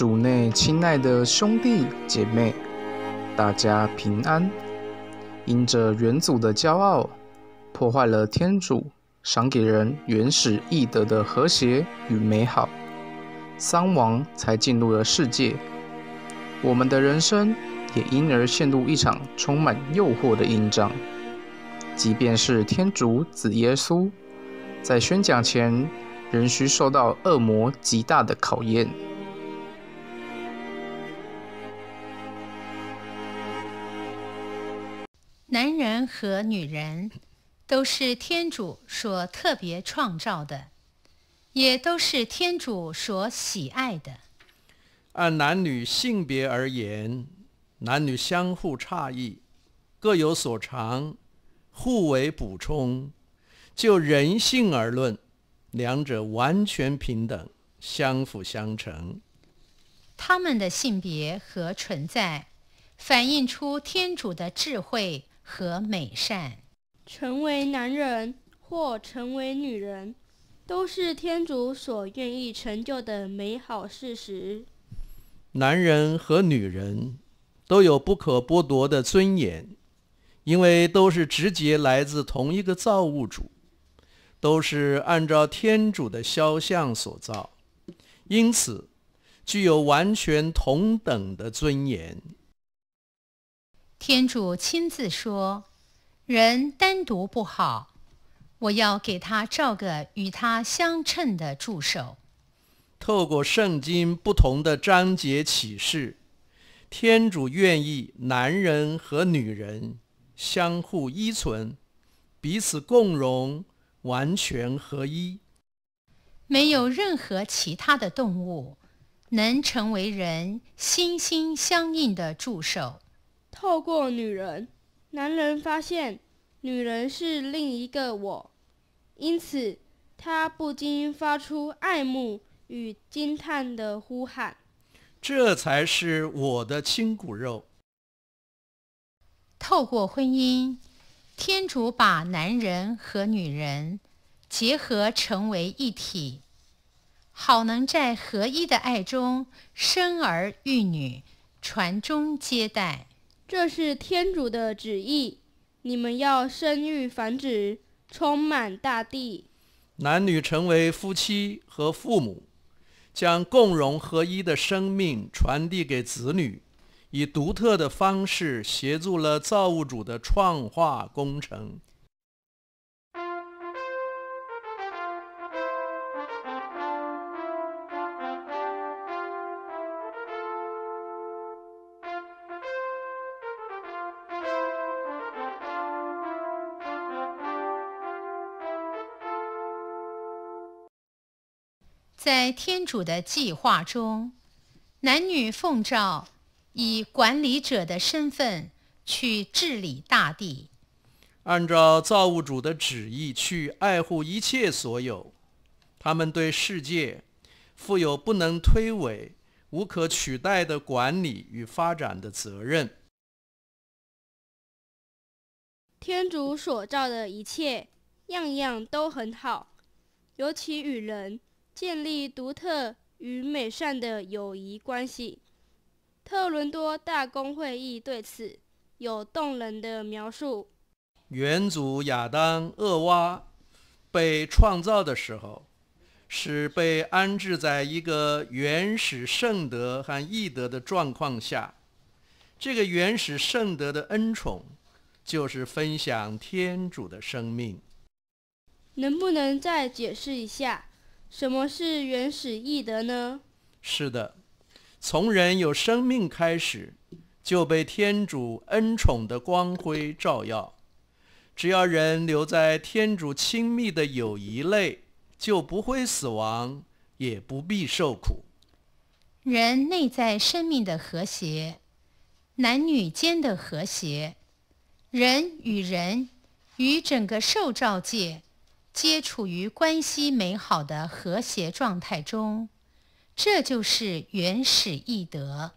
主内，亲爱的兄弟姐妹，大家平安。因着元祖的骄傲，破坏了天主赏给人原始易德的和谐与美好，三王才进入了世界。我们的人生也因而陷入一场充满诱惑的硬仗。即便是天主子耶稣，在宣讲前仍需受到恶魔极大的考验。和女人，都是天主所特别创造的，也都是天主所喜爱的。按男女性别而言，男女相互差异，各有所长，互为补充。就人性而论，两者完全平等，相辅相成。他们的性别和存在，反映出天主的智慧。和美善，成为男人或成为女人，都是天主所愿意成就的美好事实。男人和女人，都有不可剥夺的尊严，因为都是直接来自同一个造物主，都是按照天主的肖像所造，因此具有完全同等的尊严。天主亲自说：“人单独不好，我要给他造个与他相称的助手。”透过圣经不同的章节启示，天主愿意男人和女人相互依存，彼此共荣，完全合一。没有任何其他的动物能成为人心心相印的助手。透过女人，男人发现女人是另一个我，因此他不禁发出爱慕与惊叹的呼喊：“这才是我的亲骨肉。”透过婚姻，天主把男人和女人结合成为一体，好能在合一的爱中生儿育女，传宗接代。这是天主的旨意，你们要生育繁殖，充满大地。男女成为夫妻和父母，将共融合一的生命传递给子女，以独特的方式协助了造物主的创化工程。在天主的计划中，男女奉召以管理者的身份去治理大地，按照造物主的旨意去爱护一切所有。他们对世界负有不能推诿、无可取代的管理与发展的责任。天主所造的一切，样样都很好，尤其与人。建立独特与美善的友谊关系，特伦多大公会议对此有动人的描述。原祖亚当、厄娃被创造的时候，是被安置在一个原始圣德和义德的状况下。这个原始圣德的恩宠，就是分享天主的生命。能不能再解释一下？什么是原始义德呢？是的，从人有生命开始，就被天主恩宠的光辉照耀。只要人留在天主亲密的友谊内，就不会死亡，也不必受苦。人内在生命的和谐，男女间的和谐，人与人，与整个受照界。皆处于关系美好的和谐状态中，这就是原始易德。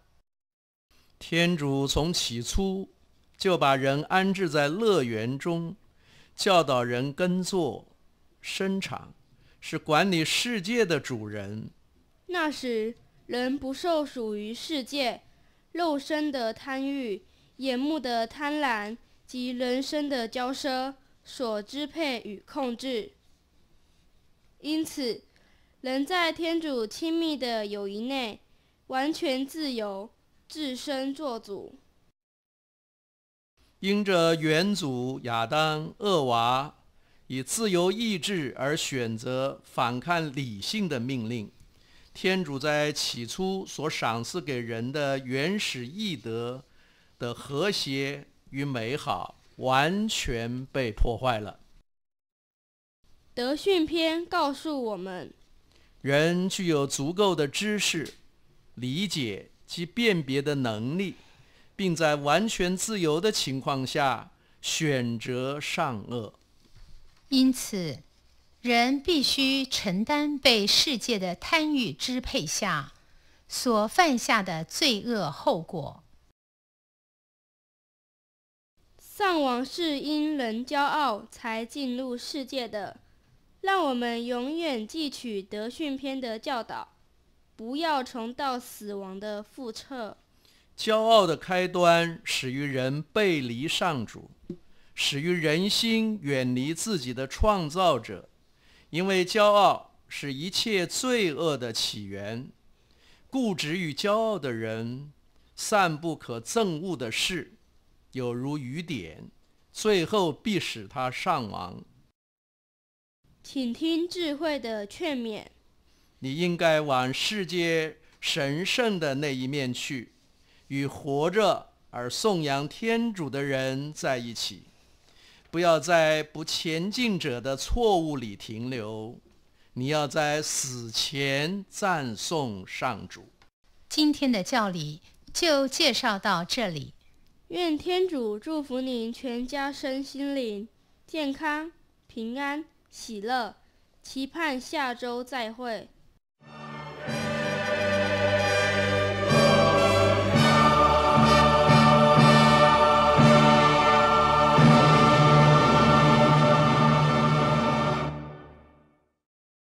天主从起初就把人安置在乐园中，教导人耕作、生产，是管理世界的主人。那时，人不受属于世界肉身的贪欲、眼目的贪婪及人生的骄奢。所支配与控制，因此，人在天主亲密的友谊内，完全自由，自身做主。因着原祖亚当、厄娃以自由意志而选择反抗理性的命令，天主在起初所赏赐给人的原始意德的和谐与美好。完全被破坏了。德训篇告诉我们，人具有足够的知识、理解及辨别的能力，并在完全自由的情况下选择善恶。因此，人必须承担被世界的贪欲支配下所犯下的罪恶后果。上往是因人骄傲才进入世界的，让我们永远记取《德训篇》的教导，不要重蹈死亡的覆辙。骄傲的开端始于人背离上主，始于人心远离自己的创造者，因为骄傲是一切罪恶的起源。固执与骄傲的人，散不可憎恶的事。有如雨点，最后必使他上亡。请听智慧的劝勉：你应该往世界神圣的那一面去，与活着而颂扬天主的人在一起。不要在不前进者的错误里停留。你要在死前赞颂上主。今天的教理就介绍到这里。愿天主祝福您全家身心灵健康、平安、喜乐。期盼下周再会。